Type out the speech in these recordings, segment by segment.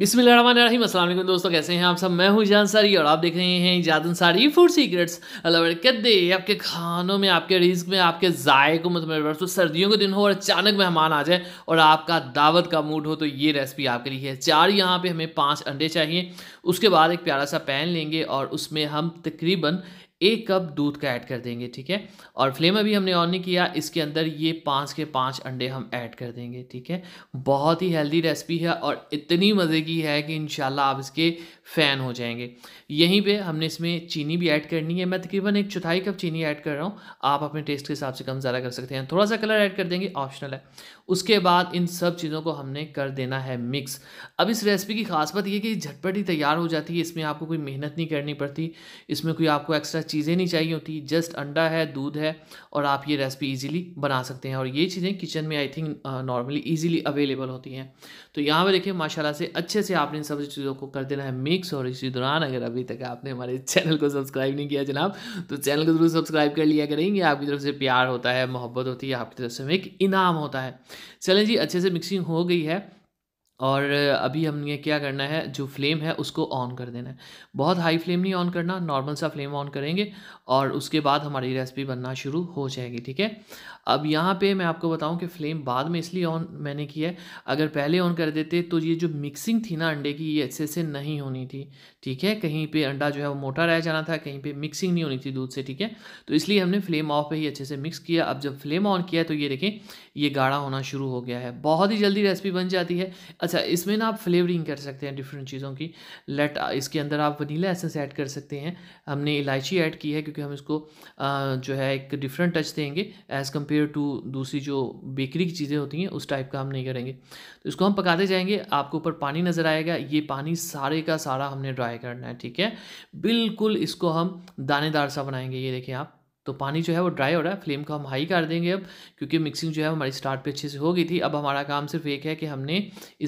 बिस्मिल रहीम असल दोस्तों कैसे हैं आप सब मैं हूं जान सारी और आप देख रहे हैं जादन सारी फूड सीक्रेट्स अलबरकत आपके खानों में आपके रिस्क में आपके जायकों को तुम्हें तो सर्दियों के दिन हो और अचानक मेहमान आ जाए और आपका दावत का मूड हो तो ये रेसिपी आपके लिए है चार यहाँ पर हमें पाँच अंडे चाहिए उसके बाद एक प्यारा सा पैन लेंगे और उसमें हम तकरीबन एक कप दूध का ऐड कर देंगे ठीक है और फ्लेम अभी हमने ऑन नहीं किया इसके अंदर ये पाँच के पाँच अंडे हम ऐड कर देंगे ठीक है बहुत ही हेल्दी रेसिपी है और इतनी मज़े की है कि इन आप इसके फ़ैन हो जाएंगे यहीं पे हमने इसमें चीनी भी ऐड करनी है मैं तकरीबन एक चौथाई कप चीनी ऐड कर रहा हूँ आप अपने टेस्ट के हिसाब से कम ज़्यादा कर सकते हैं थोड़ा सा कलर ऐड कर देंगे ऑप्शनल है उसके बाद इन सब चीज़ों को हमने कर देना है मिक्स अब इस रेसिपी की खास बात यह कि झटपट ही तैयार हो जाती है इसमें आपको कोई मेहनत नहीं करनी पड़ती इसमें कोई आपको एक्स्ट्रा चीज़ें नहीं चाहिए होती जस्ट अंडा है दूध है और आप ये रेसिपी इजीली बना सकते हैं और ये चीज़ें किचन में I think normally easily available होती हैं तो यहाँ पर देखिए माशाल्लाह से अच्छे से आपने इन सब चीज़ों को कर देना है मिक्स और इसी दौरान अगर अभी तक आपने हमारे चैनल को सब्सक्राइब नहीं किया जनाब तो चैनल को जरूर सब्सक्राइब कर लिया करेंगे आपकी तरफ से प्यार होता है मोहब्बत होती है आपकी तरफ से एक इनाम होता है चलें जी अच्छे से मिक्सिंग हो गई है और अभी हमने क्या करना है जो फ्लेम है उसको ऑन कर देना है बहुत हाई फ्लेम नहीं ऑन करना नॉर्मल सा फ्लेम ऑन करेंगे और उसके बाद हमारी रेसिपी बनना शुरू हो जाएगी ठीक है अब यहाँ पे मैं आपको बताऊँ कि फ्लेम बाद में इसलिए ऑन मैंने किया है अगर पहले ऑन कर देते तो ये जो मिक्सिंग थी ना अंडे की ये अच्छे से नहीं होनी थी ठीक है कहीं पर अंडा जो है वो मोटा रह जाना था कहीं पर मिक्सिंग नहीं होनी थी दूध से ठीक है तो इसलिए हमने फ्लेम ऑफ पर ही अच्छे से मिक्स किया अब जब फ्लेम ऑन किया तो ये देखें ये गाढ़ा होना शुरू हो गया है बहुत ही जल्दी रेसिपी बन जाती है अच्छा इसमें ना आप फ्लेवरिंग कर सकते हैं डिफरेंट चीज़ों की लेट इसके अंदर आप वनीला एसेंस ऐड कर सकते हैं हमने इलायची ऐड की है क्योंकि हम इसको जो है एक डिफरेंट टच देंगे एज़ कम्पेयर टू दूसरी जो बेकरी की चीज़ें होती हैं उस टाइप का हम नहीं करेंगे तो इसको हम पकाते जाएंगे आपको ऊपर पानी नज़र आएगा ये पानी सारे का सारा हमने ड्राई करना है ठीक है बिल्कुल इसको हम दानेदार सा बनाएंगे ये देखें आप तो पानी जो है वो ड्राई हो रहा है फ्लेम को हम हाई कर देंगे अब क्योंकि मिक्सिंग जो है हमारी स्टार्ट पे अच्छे से हो गई थी अब हमारा काम सिर्फ एक है कि हमने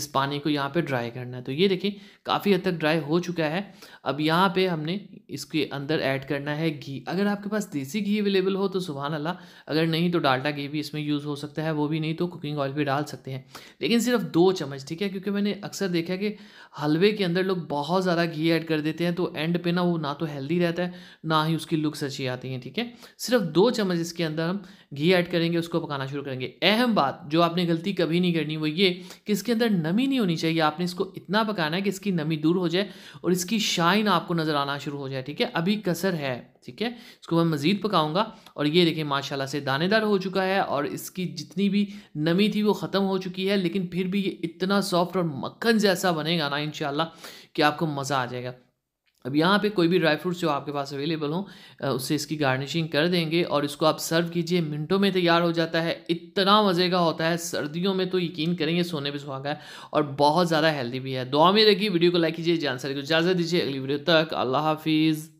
इस पानी को यहाँ पे ड्राई करना है तो ये देखिए काफ़ी हद तक ड्राई हो चुका है अब यहाँ पे हमने इसके अंदर ऐड करना है घी अगर आपके पास देसी घी अवेलेबल हो तो सुबह अल्लाह अगर नहीं तो डाल्टा घी भी इसमें यूज़ हो सकता है वो भी नहीं तो कुकिंग ऑयल भी डाल सकते हैं लेकिन सिर्फ दो चम्मच ठीक है क्योंकि मैंने अक्सर देखा है कि हलवे के अंदर लोग बहुत ज़्यादा घी ऐड कर देते हैं तो एंड पे ना वो ना तो हेल्दी रहता है ना ही उसकी लुक्स अच्छी आती हैं ठीक है सिर्फ दो चम्मच इसके अंदर हम घी ऐड करेंगे उसको पकाना शुरू करेंगे अहम बात जो आपने गलती कभी नहीं करनी वो ये कि इसके अंदर नमी नहीं होनी चाहिए आपने इसको इतना पकाना है कि इसकी नमी दूर हो जाए और इसकी शाइन आपको नज़र आना शुरू हो जाए ठीक है अभी कसर है ठीक है इसको मैं मज़ीद पकाऊंगा और ये देखें माशाल्लाह से दानेदार हो चुका है और इसकी जितनी भी नमी थी वो ख़त्म हो चुकी है लेकिन फिर भी ये इतना सॉफ्ट और मक्खन जैसा बनेगा ना इन कि आपको मज़ा आ जाएगा अब यहाँ पे कोई भी ड्राई फ्रूट्स जो आपके पास अवेलेबल हों उससे इसकी गार्निशिंग कर देंगे और इसको आप सर्व कीजिए मिनटों में तैयार हो जाता है इतना मज़े का होता है सर्दियों में तो यकीन करेंगे सोने पे सुहागा है और बहुत ज़्यादा हेल्दी भी है दुआ में रखिए वीडियो को लाइक कीजिए जान सर को इजाज़त दीजिए अगली वीडियो तक अल्लाह हाफिज़